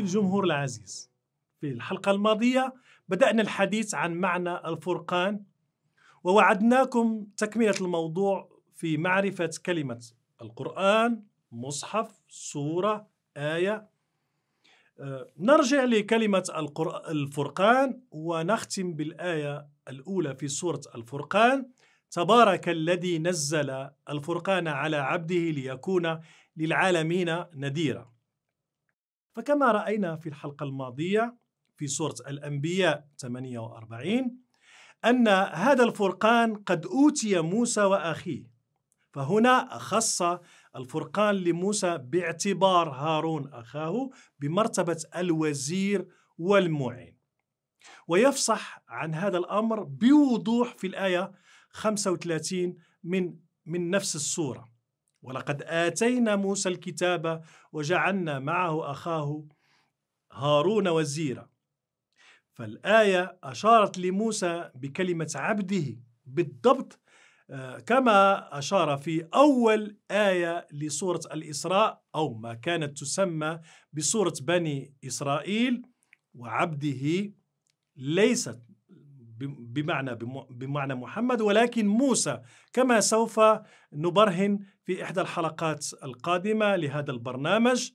حبيبي الجمهور العزيز في الحلقة الماضية بدأنا الحديث عن معنى الفرقان ووعدناكم تكملة الموضوع في معرفة كلمة القرآن مصحف سورة آية آه، نرجع لكلمة الفرقان ونختم بالآية الأولى في سورة الفرقان تبارك الذي نزل الفرقان على عبده ليكون للعالمين نذيرا فكما راينا في الحلقه الماضيه في سوره الانبياء 48 ان هذا الفرقان قد اوتي موسى واخيه فهنا اخص الفرقان لموسى باعتبار هارون اخاه بمرتبه الوزير والمعين ويفصح عن هذا الامر بوضوح في الايه 35 من من نفس السوره ولقد آتينا موسى الكتاب وجعلنا معه أخاه هارون وزيرا فالآية أشارت لموسى بكلمة عبده بالضبط آه، كما أشار في أول آية لسورة الإسراء أو ما كانت تسمى بسورة بني إسرائيل وعبده ليست بمعنى بمعنى محمد ولكن موسى كما سوف نبرهن في إحدى الحلقات القادمة لهذا البرنامج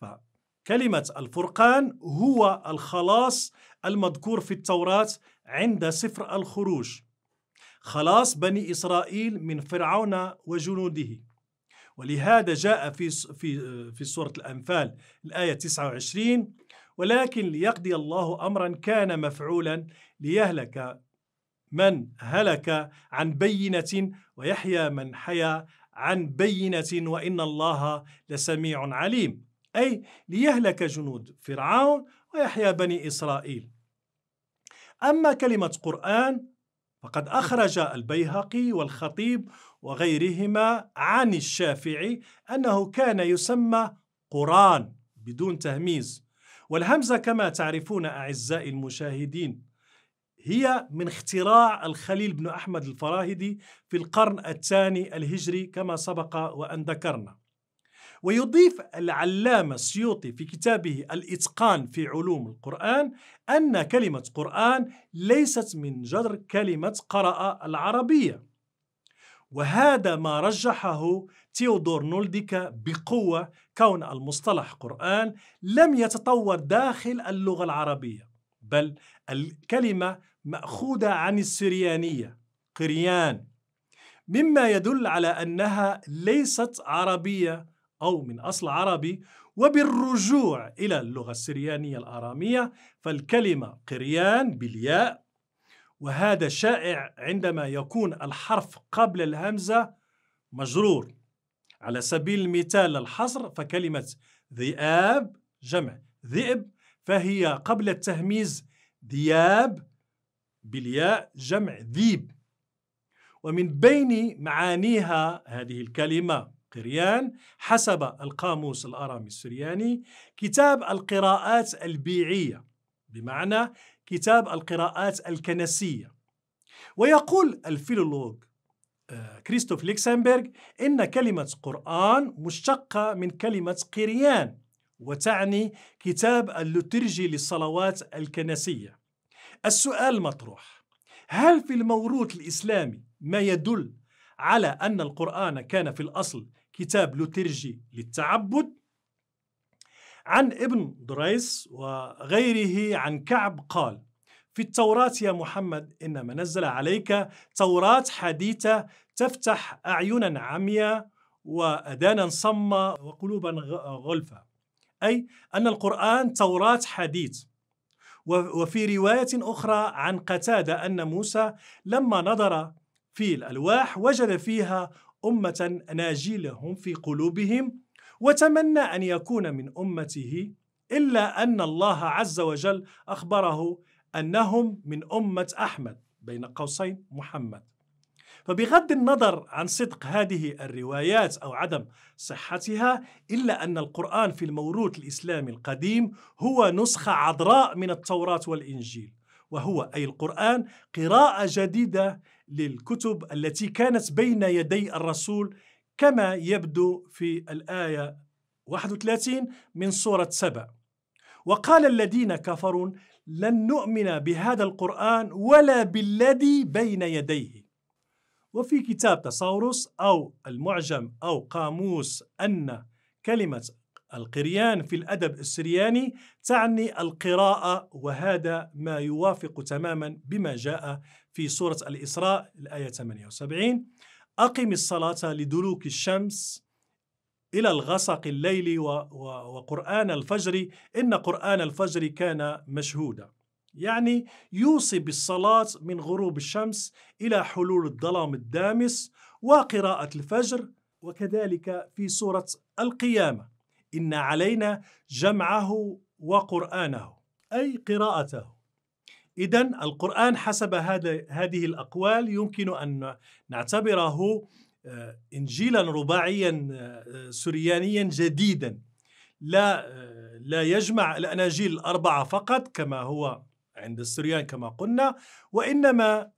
فكلمه الفرقان هو الخلاص المذكور في التوراة عند سفر الخروج خلاص بني إسرائيل من فرعون وجنوده ولهذا جاء في في في سورة الأنفال الآية 29 ولكن ليقضي الله امرا كان مفعولا ليهلك من هلك عن بينه ويحيى من حيا عن بينه وان الله لسميع عليم اي ليهلك جنود فرعون ويحيى بني اسرائيل اما كلمه قران فقد أخرج البيهقي والخطيب وغيرهما عن الشافعي أنه كان يسمى قران بدون تهميز والهمزة كما تعرفون أعزائي المشاهدين هي من اختراع الخليل بن أحمد الفراهدي في القرن الثاني الهجري كما سبق وأن ذكرنا ويضيف العلامة السيوطي في كتابه الإتقان في علوم القرآن أن كلمة قرآن ليست من جذر كلمة قرأ العربية وهذا ما رجحه تيودور نولديكا بقوة كون المصطلح قرآن لم يتطور داخل اللغة العربية بل الكلمة مأخوذة عن السريانية قريان مما يدل على أنها ليست عربية أو من أصل عربي وبالرجوع إلى اللغة السريانية الآرامية فالكلمة قريان بالياء وهذا شائع عندما يكون الحرف قبل الهمزة مجرور على سبيل المثال الحصر فكلمة ذئاب جمع ذئب فهي قبل التهميز ذياب بالياء جمع ذيب ومن بين معانيها هذه الكلمة قريان حسب القاموس الأرامي السرياني كتاب القراءات البيعية بمعنى كتاب القراءات الكنسية ويقول الفيلولوج آه، كريستوف ليكسنبرغ إن كلمة قرآن مشتقة من كلمة قريان وتعني كتاب اللترجي للصلوات الكنسية السؤال مطروح هل في الموروث الإسلامي ما يدل على أن القرآن كان في الأصل كتاب لترجي للتعبد؟ عن ابن دريس وغيره عن كعب قال في التوراة يا محمد إنما نزل عليك توراة حديثة تفتح أعينا عمياء وأذانا صمة وقلوبا غلفة أي أن القرآن توراة حديث وفي رواية أخرى عن قتادة أن موسى لما نظر في الألواح وجد فيها أمة أناجيلهم في قلوبهم وتمنى أن يكون من أمته إلا أن الله عز وجل أخبره أنهم من أمة أحمد بين قوسين محمد فبغض النظر عن صدق هذه الروايات أو عدم صحتها إلا أن القرآن في الموروث الإسلامي القديم هو نسخة عذراء من التوراة والإنجيل وهو أي القرآن قراءة جديدة للكتب التي كانت بين يدي الرسول كما يبدو في الآية 31 من سورة سبع وقال الذين كفروا لن نؤمن بهذا القرآن ولا بالذي بين يديه وفي كتاب تصاورس أو المعجم أو قاموس أن كلمة القريان في الأدب السرياني تعني القراءة وهذا ما يوافق تماما بما جاء في سورة الإسراء الآية 78 أقم الصلاة لدلوك الشمس إلى الغسق الليل وقرآن الفجر إن قرآن الفجر كان مشهودا يعني يوصي بالصلاة من غروب الشمس إلى حلول الظلام الدامس وقراءة الفجر وكذلك في سورة القيامة إن علينا جمعه وقرآنه أي قراءته إذا القرآن حسب هذا هذه الأقوال يمكن أن نعتبره آه، إنجيلا رباعيا آه، سريانيا جديدا لا آه، لا يجمع الأناجيل الأربعة فقط كما هو عند السريان كما قلنا وإنما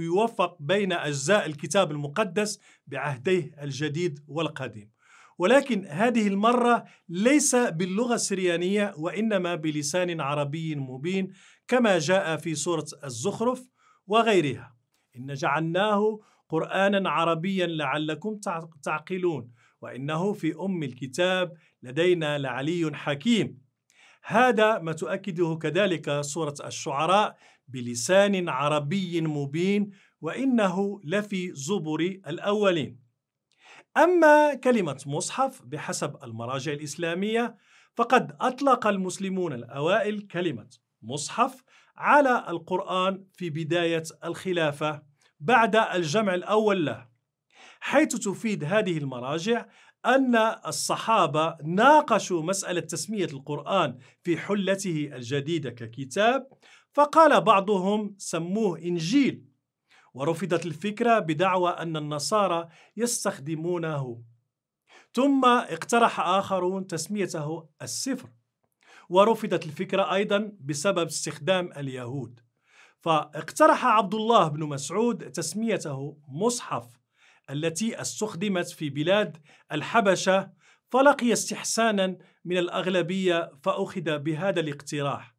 يوفق بين أجزاء الكتاب المقدس بعهديه الجديد والقديم ولكن هذه المرة ليس باللغة السريانية وإنما بلسان عربي مبين كما جاء في سورة الزخرف وغيرها إن جعلناه قرآنا عربيا لعلكم تعقلون وإنه في أم الكتاب لدينا لعلي حكيم هذا ما تؤكده كذلك سورة الشعراء بلسان عربي مبين وإنه لفي زبر الأولين أما كلمة مصحف بحسب المراجع الإسلامية فقد أطلق المسلمون الأوائل كلمة مصحف على القرآن في بداية الخلافة بعد الجمع الأول له حيث تفيد هذه المراجع أن الصحابة ناقشوا مسألة تسمية القرآن في حلته الجديدة ككتاب فقال بعضهم سموه إنجيل ورفضت الفكرة بدعوى أن النصارى يستخدمونه ثم اقترح آخرون تسميته السفر ورفضت الفكرة أيضا بسبب استخدام اليهود فاقترح عبد الله بن مسعود تسميته مصحف التي استخدمت في بلاد الحبشة فلقي استحسانا من الأغلبية فأخذ بهذا الاقتراح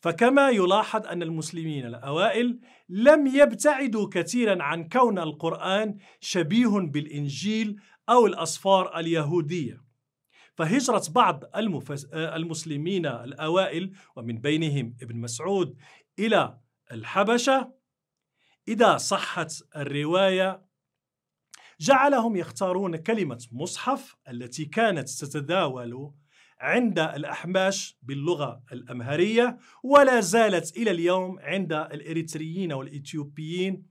فكما يلاحظ أن المسلمين الأوائل لم يبتعدوا كثيرا عن كون القرآن شبيه بالإنجيل أو الأصفار اليهودية فهجرة بعض المفز... المسلمين الأوائل ومن بينهم ابن مسعود إلى الحبشة إذا صحت الرواية جعلهم يختارون كلمة مصحف التي كانت تتداول عند الأحماش باللغة الأمهرية ولا زالت إلى اليوم عند الإريتريين والإثيوبيين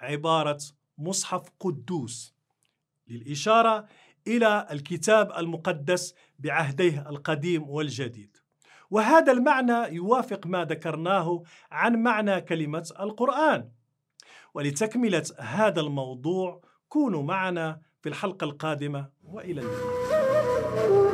عبارة مصحف قدوس للإشارة إلى الكتاب المقدس بعهديه القديم والجديد وهذا المعنى يوافق ما ذكرناه عن معنى كلمة القرآن ولتكملة هذا الموضوع كونوا معنا في الحلقة القادمة وإلى اللقاء